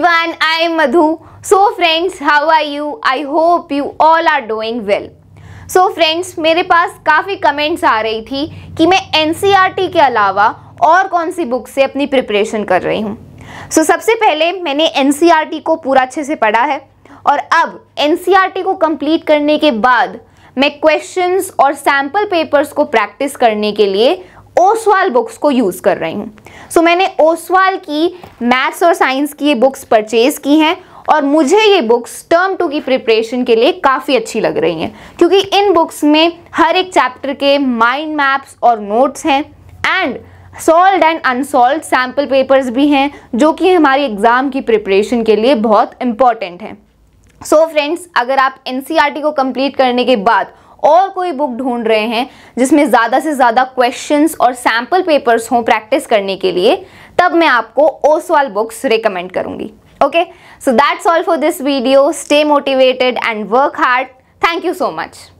everyone I am Madhu so friends how are you I hope you all are doing well so friends मेरे पास काफ़ी comments आ रही थी कि मैं एन e के अलावा और कौन सी बुक से अपनी प्रिपरेशन कर रही हूँ सो so, सबसे पहले मैंने एन e को पूरा अच्छे से पढ़ा है और अब एन e को कंप्लीट करने के बाद मैं क्वेश्चंस और सैम्पल पेपर्स को प्रैक्टिस करने के लिए ओसवाल बुक्स को यूज़ कर रही हूँ सो so, मैंने ओसवाल की मैथ्स और साइंस की ये बुक्स परचेज़ की हैं और मुझे ये बुक्स टर्म टू की प्रिपरेशन के लिए काफ़ी अच्छी लग रही हैं क्योंकि इन बुक्स में हर एक चैप्टर के माइंड मैप्स और नोट्स हैं and solve and unsolve sample papers भी हैं जो कि हमारी एग्ज़ाम की प्रिपरेशन के लिए बहुत इंपॉर्टेंट हैं सो so फ्रेंड्स अगर आप एन e को कंप्लीट करने के बाद और कोई बुक ढूंढ रहे हैं जिसमें ज़्यादा से ज़्यादा क्वेश्चंस और सैम्पल पेपर्स हों प्रैक्टिस करने के लिए तब मैं आपको ओसवाल बुक्स रिकमेंड करूँगी okay so that's all for this video stay motivated and work hard thank you so much